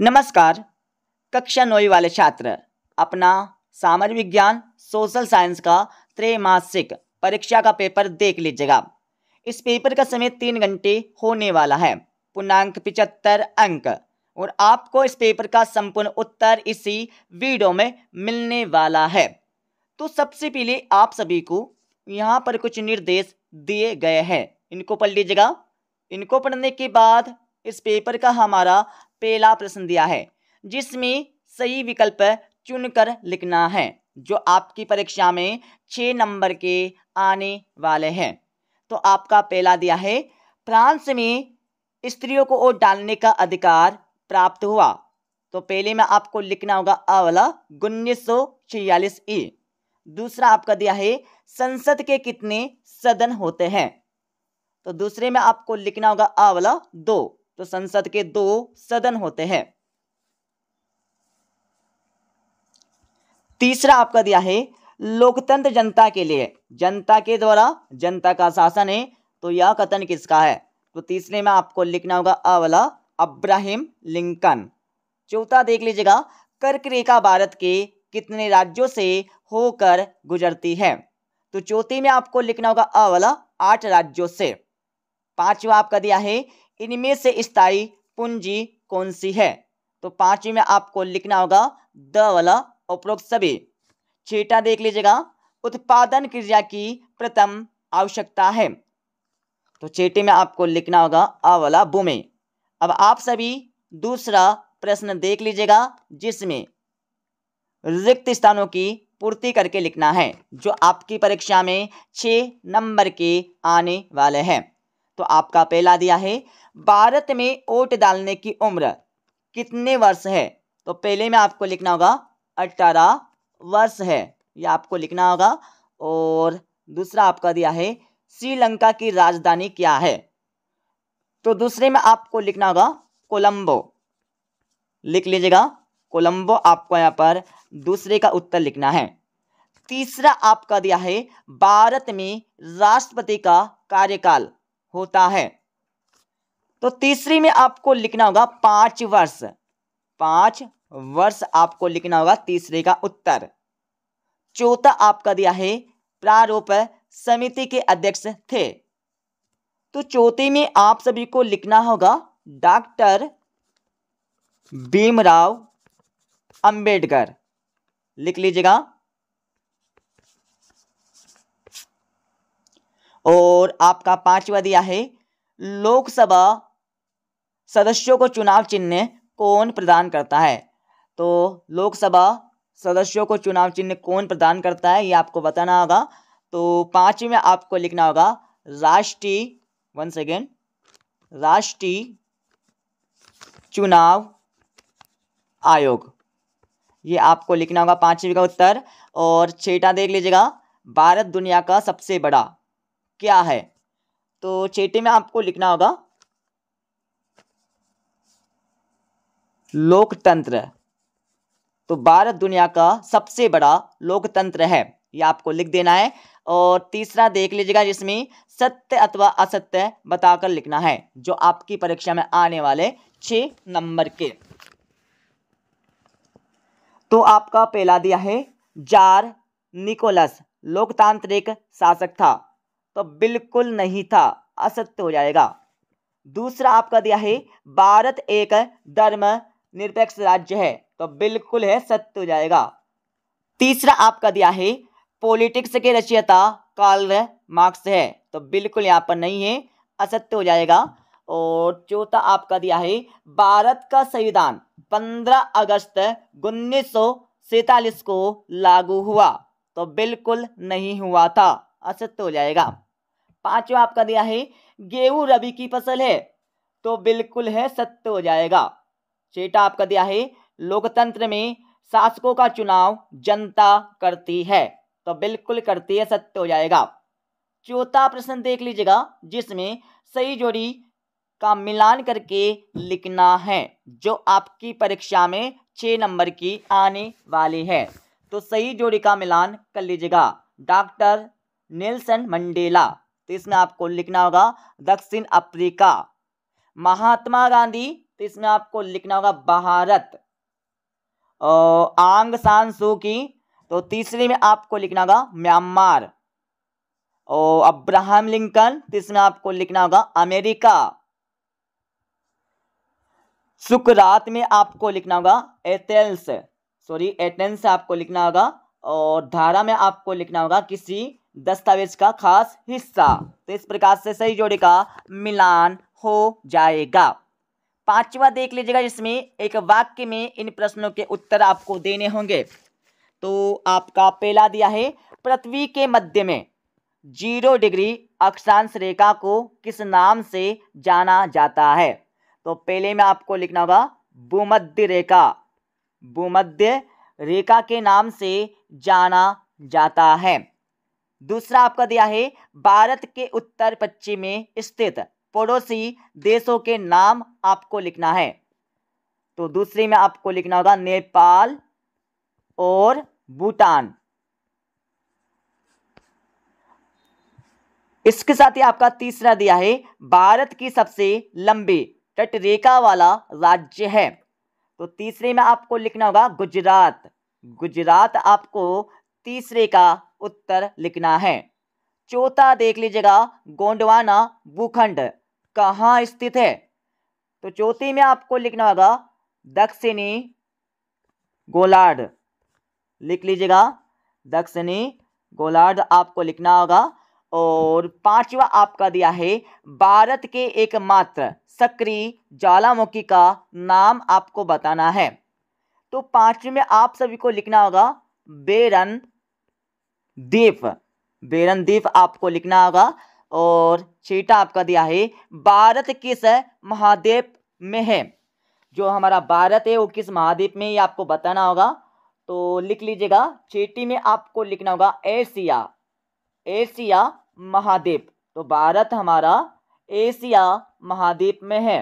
नमस्कार कक्षा नौवीं वाले छात्र अपना सामान्य विज्ञान सोशल साइंस का त्रैमासिक परीक्षा का पेपर देख लीजिएगा इस पेपर का समय तीन घंटे होने वाला है पूर्णांक पिचहत्तर अंक और आपको इस पेपर का संपूर्ण उत्तर इसी वीडियो में मिलने वाला है तो सबसे पहले आप सभी को यहाँ पर कुछ निर्देश दिए गए हैं इनको पढ़ लीजिएगा इनको पढ़ने के बाद इस पेपर का हमारा पहला प्रश्न दिया है जिसमें सही विकल्प चुनकर लिखना है जो आपकी परीक्षा में छः नंबर के आने वाले हैं तो आपका पहला दिया है फ्रांस में स्त्रियों को वोट डालने का अधिकार प्राप्त हुआ तो पहले में आपको लिखना होगा अवला उन्नीस सौ छियालीस ई दूसरा आपका दिया है संसद के कितने सदन होते हैं तो दूसरे में आपको लिखना होगा अवला दो तो संसद के दो सदन होते हैं तीसरा आपका दिया है लोकतंत्र जनता के लिए जनता के द्वारा जनता का शासन है तो यह कथन किसका है तो तीसरे में आपको लिखना होगा अवला अब्राहिम लिंकन चौथा देख लीजिएगा कर्क रेखा भारत के कितने राज्यों से होकर गुजरती है तो चौथी में आपको लिखना होगा अवला आठ राज्यों से पांचवा आपका दिया है इनमें से स्थायी पूंजी कौन सी है तो पांचवी में आपको लिखना होगा द वाला उपरोक्त सभी छेटा देख लीजिएगा उत्पादन क्रिया की प्रथम आवश्यकता है तो चेटे में आपको लिखना होगा अ वाला अब आप सभी दूसरा प्रश्न देख लीजिएगा जिसमें रिक्त स्थानों की पूर्ति करके लिखना है जो आपकी परीक्षा में छः नंबर के आने वाले हैं तो आपका पहला दिया है भारत में वोट डालने की उम्र कितने वर्ष है तो पहले में आपको लिखना होगा अठारह वर्ष है ये आपको लिखना होगा और दूसरा आपका दिया है श्रीलंका की राजधानी क्या है तो दूसरे में आपको लिखना होगा कोलंबो लिख लीजिएगा कोलंबो आपको यहाँ पर दूसरे का उत्तर लिखना है तीसरा आपका दिया है भारत में राष्ट्रपति का कार्यकाल होता है तो तीसरी में आपको लिखना होगा पांच वर्ष पांच वर्ष आपको लिखना होगा तीसरे का उत्तर चौथा आपका दिया है प्रारूप समिति के अध्यक्ष थे तो चौथे में आप सभी को लिखना होगा डॉक्टर भीमराव अंबेडकर लिख लीजिएगा और आपका पांचवा दिया है लोकसभा सदस्यों को चुनाव चिन्ह कौन प्रदान करता है तो लोकसभा सदस्यों को चुनाव चिन्ह कौन प्रदान करता है ये आपको बताना होगा तो पांचवें में आपको लिखना होगा राष्ट्रीय वन सेकेंड राष्ट्रीय चुनाव आयोग ये आपको लिखना होगा पांचवी का उत्तर और छेटा देख लीजिएगा भारत दुनिया का सबसे बड़ा क्या है तो चेटे में आपको लिखना होगा लोकतंत्र तो भारत दुनिया का सबसे बड़ा लोकतंत्र है ये आपको लिख देना है और तीसरा देख लीजिएगा जिसमें सत्य अथवा असत्य बताकर लिखना है जो आपकी परीक्षा में आने वाले छ नंबर के तो आपका पहला दिया है जार निकोलस लोकतांत्रिक शासक था तो बिल्कुल नहीं था असत्य हो जाएगा दूसरा आपका दिया है भारत एक धर्म निरपेक्ष राज्य है तो बिल्कुल है सत्य हो जाएगा तीसरा आपका दिया है पॉलिटिक्स के रचयिता काल मार्क्स है तो बिल्कुल यहाँ पर नहीं है असत्य हो जाएगा और चौथा आपका दिया है भारत का संविधान 15 अगस्त उन्नीस को लागू हुआ तो बिल्कुल नहीं हुआ था असत्य हो जाएगा पांचवा आपका दिया है गेहूं रबी की फसल है तो बिल्कुल है सत्य हो जाएगा छेटा आपका दिया है लोकतंत्र में शासकों का चुनाव जनता करती है तो बिल्कुल करती है सत्य हो जाएगा चौथा प्रश्न देख लीजिएगा जिसमें सही जोड़ी का मिलान करके लिखना है जो आपकी परीक्षा में छः नंबर की आने वाली है तो सही जोड़ी का मिलान कर लीजिएगा डॉक्टर नेल्सन मंडेला तो इसमें आपको लिखना होगा दक्षिण अफ्रीका महात्मा गांधी तो इसमें आपको लिखना होगा भारत और आंग सान सू की तो तीसरे में आपको लिखना होगा म्यांमार और अब्राहम लिंकन तो इसमें आपको लिखना होगा अमेरिका सुकरात में आपको लिखना होगा एथेंस सॉरी एथेंस आपको लिखना होगा और धारा में आपको लिखना होगा किसी दस्तावेज का खास हिस्सा तो इस प्रकार से सही जोड़े का मिलान हो जाएगा पांचवा देख लीजिएगा जिसमें एक वाक्य में इन प्रश्नों के उत्तर आपको देने होंगे तो आपका पहला दिया है पृथ्वी के मध्य में जीरो डिग्री अक्षांश रेखा को किस नाम से जाना जाता है तो पहले में आपको लिखना होगा भूमध्य रेखा भूमध्य रेखा के नाम से जाना जाता है दूसरा आपका दिया है भारत के उत्तर पश्चिम में स्थित पड़ोसी देशों के नाम आपको लिखना है तो दूसरे में आपको लिखना होगा नेपाल और भूटान इसके साथ ही आपका तीसरा दिया है भारत की सबसे लंबी तटरेखा वाला राज्य है तो तीसरे में आपको लिखना होगा गुजरात गुजरात आपको तीसरे का उत्तर लिखना है चौथा देख लीजिएगा गोंडवाना भूखंड कहाँ स्थित है तो चौथी में आपको लिखना होगा दक्षिणी गोलार्ड लिख लीजिएगा दक्षिणी गोलार्ध आपको लिखना होगा और पांचवा आपका दिया है भारत के एकमात्र सक्रिय ज्वालामुखी का नाम आपको बताना है तो पांचवी में आप सभी को लिखना होगा बेरन द्वीप बेरन द्वीप आपको लिखना होगा और छीटा आपका दिया है भारत किस महाद्वीप में है जो हमारा भारत है वो किस महाद्वीप में ये आपको बताना होगा तो लिख लीजिएगा चीटी में आपको लिखना होगा एशिया एशिया महाद्वीप तो भारत हमारा एशिया महाद्वीप में है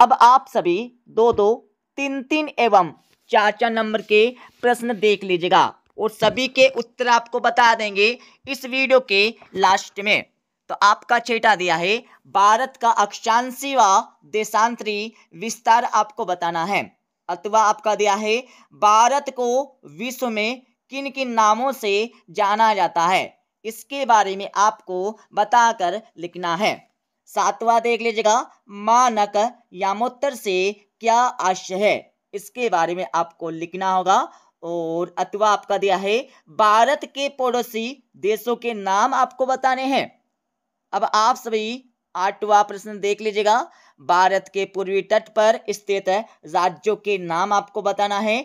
अब आप सभी दो दो तीन तीन एवं चार चार नंबर के प्रश्न देख लीजिएगा और सभी के उत्तर आपको बता देंगे इस वीडियो के लास्ट में तो आपका छेटा दिया है भारत का अक्षांशी व देशांतरी विस्तार आपको बताना है अथवा आपका दिया है भारत को विश्व में किन किन नामों से जाना जाता है इसके बारे में आपको बताकर लिखना है सातवां देख लीजिएगा मानक यामोत्तर से क्या आशय है इसके बारे में आपको लिखना होगा और अथवा आपका दिया है भारत के पड़ोसी देशों के नाम आपको बताने हैं अब आप सभी आठवा प्रश्न देख लीजिएगा भारत के पूर्वी तट पर स्थित राज्यों के नाम आपको बताना है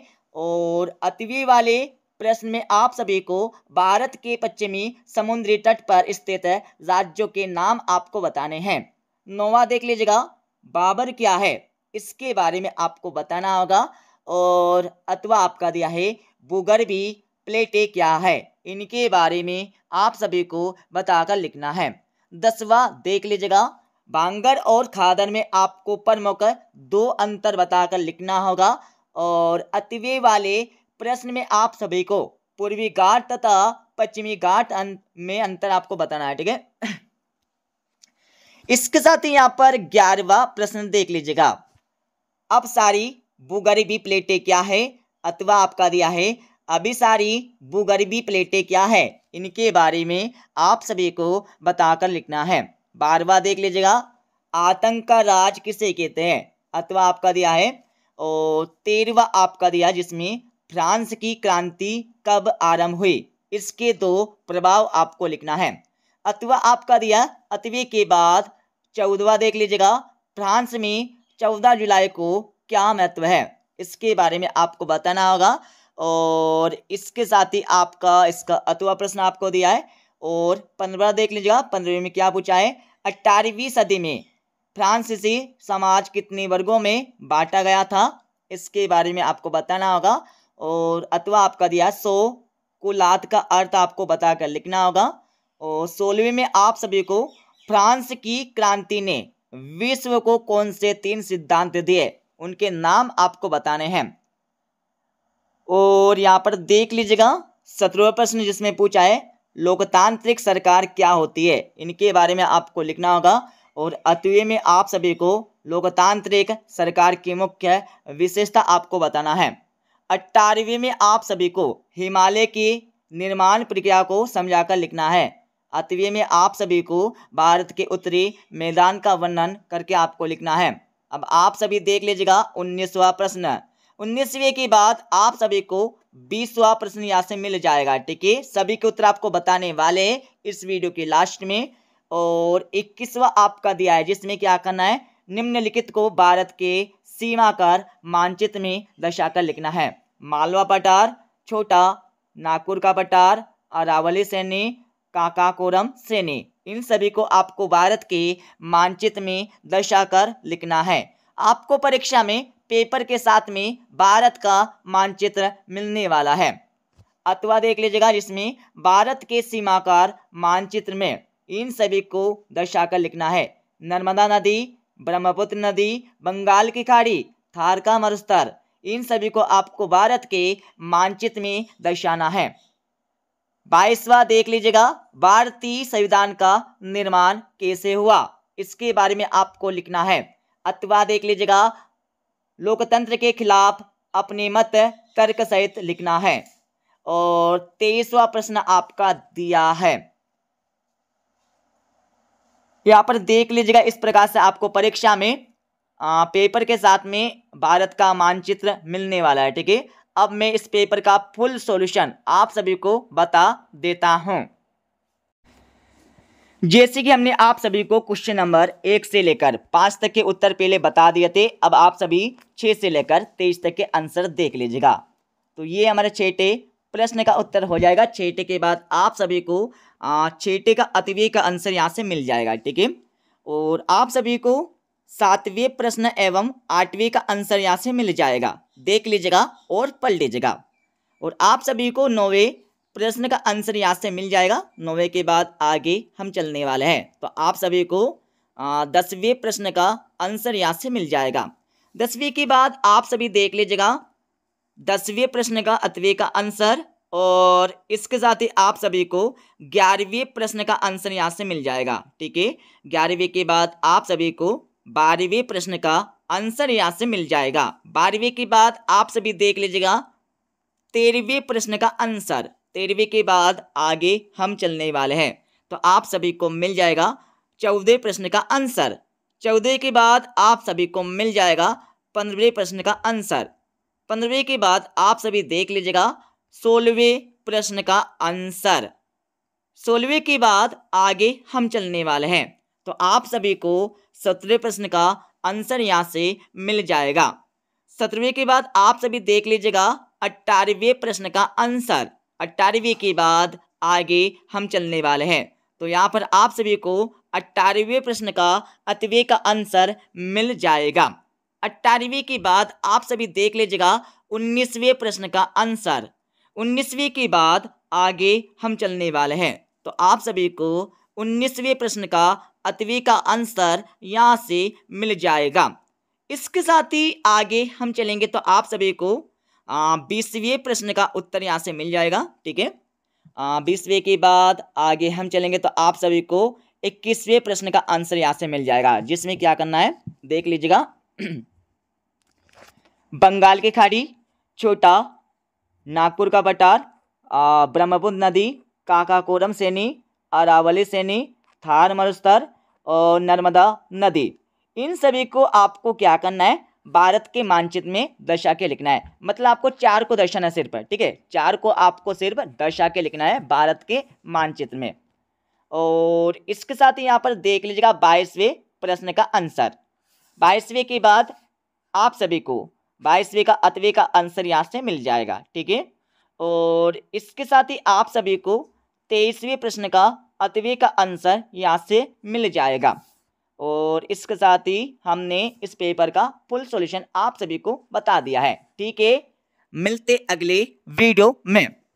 और अतवी वाले प्रश्न में आप सभी को भारत के पश्चिमी समुद्री तट पर स्थित राज्यों के नाम आपको बताने हैं नोवा देख लीजिएगा बाबर क्या है इसके बारे में आपको बताना होगा और अथवा आपका दिया है भूगर्भी प्लेटें क्या है इनके बारे में आप सभी को बताकर लिखना है दसवा देख लीजिएगा बांगर और खादर में आपको प्रमुख दो अंतर बताकर लिखना होगा और अतिवे वाले प्रश्न में आप सभी को पूर्वी घाट तथा पश्चिमी घाट अं-, में अंतर आपको बताना है ठीक है इसके साथ ही यहाँ पर ग्यारहवा प्रश्न देख लीजिएगा अब सारी भूगर्भी प्लेटें क्या है अथवा आपका दिया है अभी सारी भूगर्भी प्लेटें क्या है इनके बारे में आप सभी को बताकर लिखना है बार बार देख लीजिएगा आतंक का राज किसे कहते हैं अथवा आपका दिया है और तेरवा आपका दिया जिसमें फ्रांस की क्रांति कब आरंभ हुई इसके दो प्रभाव आपको लिखना है अथवा आपका दिया अतवे के बाद चौदवा देख लीजिएगा फ्रांस में चौदह जुलाई को क्या महत्व है इसके बारे में आपको बताना होगा और इसके साथ ही आपका इसका अतवा प्रश्न आपको दिया है और पंद्रह देख लीजिएगा पंद्रहवीं में क्या पूछा है अट्ठारहवीं सदी में फ्रांसीसी समाज कितने वर्गों में बांटा गया था इसके बारे में आपको बताना होगा और अतवा आपका दिया सो कुलात का अर्थ आपको बताकर लिखना होगा और सोलहवीं में आप सभी को फ्रांस की क्रांति ने विश्व को कौन से तीन सिद्धांत दिए उनके नाम आपको बताने हैं और यहाँ पर देख लीजिएगा सत्रहवें प्रश्न जिसमें पूछा है लोकतांत्रिक सरकार क्या होती है इनके बारे में आपको लिखना होगा और अतवे में आप सभी को लोकतांत्रिक सरकार की मुख्य विशेषता आपको बताना है अट्ठारहवीं में आप सभी को हिमालय की निर्माण प्रक्रिया को समझाकर लिखना है अतवे में आप सभी को भारत के उत्तरी मैदान का वर्णन करके आपको लिखना है अब आप सभी देख लीजिएगा उन्नीसवा प्रश्न उन्नीसवे के बाद आप सभी को बीसवा प्रश्न यहाँ से मिल जाएगा ठीक है सभी के उत्तर आपको बताने वाले इस वीडियो के लास्ट में और इक्कीसवा आपका दिया है जिसमें क्या करना है निम्नलिखित को भारत के सीमा कर मानचित्र में दर्शाकर लिखना है मालवा पटार छोटा नागपुर का पटार अरावली सैनी काकाकोरम सेने इन सभी को आपको भारत के मानचित्र में दर्शाकर लिखना है आपको परीक्षा में पेपर के साथ में भारत का मानचित्र मिलने वाला है अथवा देख लीजिएगा जिसमें भारत के सीमाकार मानचित्र में इन सभी को दर्शाकर लिखना है नर्मदा नदी ब्रह्मपुत्र नदी बंगाल की खाड़ी थार का इन सभी को आपको भारत के मानचित्र में दर्शाना है बाईसवा देख लीजिएगा भारतीय संविधान का निर्माण कैसे हुआ इसके बारे में आपको लिखना है अथवा देख लीजिएगा लोकतंत्र के खिलाफ अपने मत तर्क सहित लिखना है और तेईसवा प्रश्न आपका दिया है यहाँ पर देख लीजिएगा इस प्रकार से आपको परीक्षा में आ, पेपर के साथ में भारत का मानचित्र मिलने वाला है ठीक है अब मैं इस पेपर का फुल सॉल्यूशन आप सभी को बता देता हूँ जैसे कि हमने आप सभी को क्वेश्चन नंबर एक से लेकर पाँच तक के उत्तर पहले बता दिए थे अब आप सभी छः से लेकर तेईस तक के आंसर देख लीजिएगा तो ये हमारे छेटे प्रश्न का उत्तर हो जाएगा छेटे के बाद आप सभी को छेटे का अतिवे का आंसर यहाँ से मिल जाएगा ठीक है और आप सभी को सातवें प्रश्न एवं आठवें का आंसर यहाँ से मिल जाएगा देख लीजिएगा और पढ़ लीजिएगा और आप सभी को नौवे प्रश्न का आंसर यहाँ से मिल जाएगा नौवे के बाद आगे हम चलने वाले हैं तो आप सभी को दसवें प्रश्न का आंसर यहाँ से मिल जाएगा दसवीं के बाद आप सभी देख लीजिएगा दसवें प्रश्न का अतवे का आंसर और इसके साथ ही आप सभी को ग्यारहवें प्रश्न का आंसर यहाँ से मिल जाएगा ठीक है ग्यारहवें के बाद आप सभी को बारहवें प्रश्न का आंसर यहाँ से मिल जाएगा बारहवें के बाद आप सभी देख लीजिएगा तेरहवें प्रश्न का आंसर तेरहवें के बाद आगे हम चलने वाले हैं तो आप सभी को मिल जाएगा चौदह प्रश्न का आंसर चौदह के बाद आप सभी को मिल जाएगा पंद्रहवें प्रश्न का आंसर पंद्रहवें के बाद आप सभी देख लीजिएगा सोलहवें प्रश्न का आंसर सोलहवें के बाद आगे हम चलने वाले हैं तो आप सभी को सत्रहवें प्रश्न का आंसर यहाँ से मिल जाएगा सत्रहवें के बाद आप सभी देख लीजिएगा अट्ठारहवें प्रश्न का आंसर अट्ठारहवें के बाद आगे हम चलने वाले हैं तो यहाँ पर आप सभी को अट्ठारहवें प्रश्न का अतवे का आंसर मिल जाएगा अट्ठारहवें के बाद आप सभी देख लीजिएगा उन्नीसवें प्रश्न का आंसर उन्नीसवें के बाद आगे हम चलने वाले हैं तो आप सभी को उन्नीसवें प्रश्न का अतवी का आंसर यहाँ से मिल जाएगा इसके साथ ही आगे हम चलेंगे तो आप सभी को बीसवें प्रश्न का उत्तर यहाँ से मिल जाएगा ठीक है बीसवें के बाद आगे हम चलेंगे तो आप सभी को इक्कीसवें प्रश्न का आंसर यहाँ से मिल जाएगा जिसमें क्या करना है देख लीजिएगा बंगाल की खाड़ी छोटा नागपुर का बटार ब्रह्मपुत्र नदी काकाकोरम सैनी अरावली सैनी थार मरुस्तर नर्मदा नदी इन सभी को आपको क्या करना है भारत के मानचित्र में दर्शा के लिखना है मतलब आपको चार को दर्शन है सिर्फ ठीक है चार को आपको सिर्फ दर्शा के लिखना है भारत के मानचित्र में और इसके साथ ही यहाँ पर देख लीजिएगा बाईसवें प्रश्न का आंसर बाईसवें के बाद आप सभी को बाईसवें का अतवे का आंसर यहाँ से मिल जाएगा ठीक है और इसके साथ ही आप सभी को तेईसवें प्रश्न का अतवे का आंसर यहाँ से मिल जाएगा और इसके साथ ही हमने इस पेपर का फुल सॉल्यूशन आप सभी को बता दिया है ठीक है मिलते अगले वीडियो में